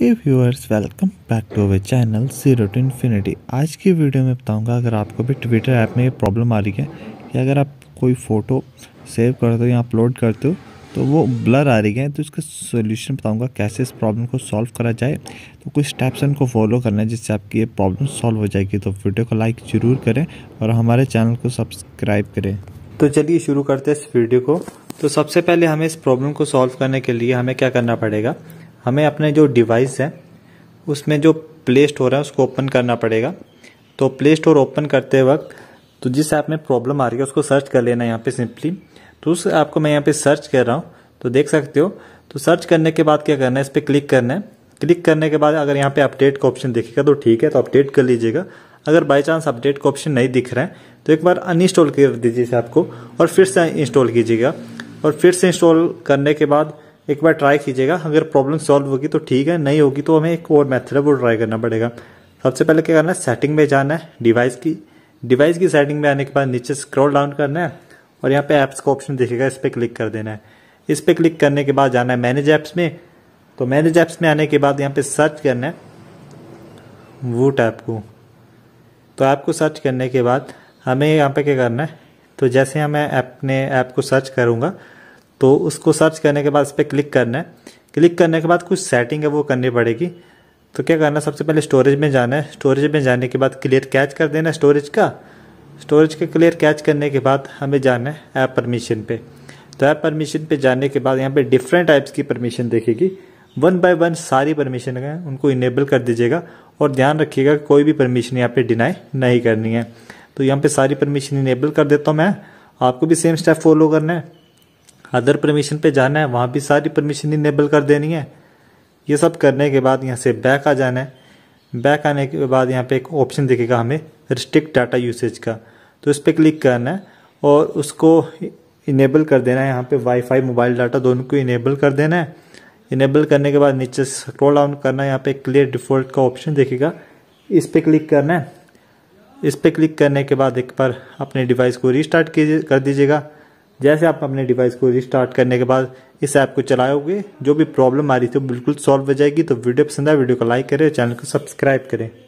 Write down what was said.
hey viewers welcome back to our channel zero to infinity आज की video में बताऊंगा अगर आपको भी ट्विटर ऐप में ये प्रॉब्लम आ रही है कि अगर आप कोई फ़ोटो सेव करते हो या अपलोड करते हो तो वो ब्लर आ रही है तो इसका सोल्यूशन बताऊंगा कैसे इस प्रॉब्लम को सॉल्व करा जाए तो कुछ स्टेप्स उनको फॉलो करना है जिससे आपकी ये प्रॉब्लम सॉल्व हो जाएगी तो वीडियो को लाइक ज़रूर करें और हमारे चैनल को सब्सक्राइब करें तो चलिए शुरू करते हैं इस वीडियो को तो सबसे पहले हमें इस प्रॉब्लम को सॉल्व करने के लिए हमें क्या करना पड़ेगा हमें अपने जो डिवाइस है उसमें जो प्ले स्टोर है उसको ओपन करना पड़ेगा तो प्ले स्टोर ओपन करते वक्त तो जिस ऐप में प्रॉब्लम आ रही है उसको सर्च कर लेना यहाँ पे सिंपली तो उस ऐप को मैं यहाँ पे सर्च कर रहा हूँ तो देख सकते हो तो सर्च करने के बाद क्या करना है इस पर क्लिक करना है क्लिक करने के बाद अगर यहाँ पे अपडेट का ऑप्शन दिखेगा तो ठीक है तो अपडेट कर लीजिएगा अगर बाई चांस अपडेट का ऑप्शन नहीं दिख रहा है तो एक बार अनइंस्टॉल कर दीजिए इस ऐप को और फिर से इंस्टॉल कीजिएगा और फिर से इंस्टॉल करने के बाद एक बार ट्राई कीजिएगा अगर प्रॉब्लम सॉल्व होगी तो ठीक है नहीं होगी तो हमें एक और मेथड है वो ट्राई करना पड़ेगा सबसे पहले क्या करना है सेटिंग में जाना है डिवाइस की डिवाइस की सेटिंग में आने के बाद नीचे स्क्रॉल डाउन करना है और यहाँ पे ऐप्स का ऑप्शन दिखेगा इस पर क्लिक कर देना है इस पर क्लिक करने के बाद जाना है मैनेज ऐप्स में तो मैनेज ऐप्स में आने के बाद यहाँ पे सर्च करना है वूट ऐप को तो ऐप को सर्च करने के बाद हमें यहाँ पे क्या करना है तो जैसे हमें अपने ऐप को सर्च करूँगा तो उसको सर्च करने के बाद इस पर क्लिक करना है क्लिक करने के बाद कुछ सेटिंग है वो करनी पड़ेगी तो क्या करना सबसे पहले स्टोरेज में जाना है स्टोरेज में जाने के बाद क्लियर कैच कर देना स्टोरेज का स्टोरेज का क्लियर कैच करने के बाद हमें जाना है ऐप परमिशन पे तो ऐप परमिशन पे जाने के बाद यहाँ पे डिफरेंट टाइप्स की परमिशन देखेगी वन बाय वन सारी परमिशन है उनको इनेबल कर दीजिएगा और ध्यान रखिएगा कोई भी परमिशन यहाँ पे डिनाई नहीं करनी है तो यहाँ पे सारी परमिशन इनेबल कर देता हूँ मैं आपको भी सेम स्टेप फॉलो करना है अदर परमिशन पे जाना है वहाँ भी सारी परमिशन इनेबल कर देनी है ये सब करने के बाद यहाँ से बैक आ जाना है बैक आने के बाद यहाँ पे एक ऑप्शन दिखेगा हमें रिस्ट्रिक्ट डाटा यूसेज का तो इस पर क्लिक करना है और उसको इनेबल कर देना है यहाँ पे वाईफाई मोबाइल डाटा दोनों को इनेबल कर देना है इनेबल करने के बाद नीचे स्क्रॉल डाउन करना है यहाँ पे क्लियर डिफ़ॉल्ट का ऑप्शन देखेगा इस पर क्लिक करना है इस पर क्लिक करने के बाद एक बार अपने डिवाइस को रिस्टार्ट कीजिए कर दीजिएगा जैसे आप अपने डिवाइस को रिस्टार्ट करने के बाद इस ऐप को चलाओगे जो भी प्रॉब्लम आ रही थी बिल्कुल सॉल्व हो जाएगी तो वीडियो पसंद आए वीडियो को लाइक करें चैनल को सब्सक्राइब करें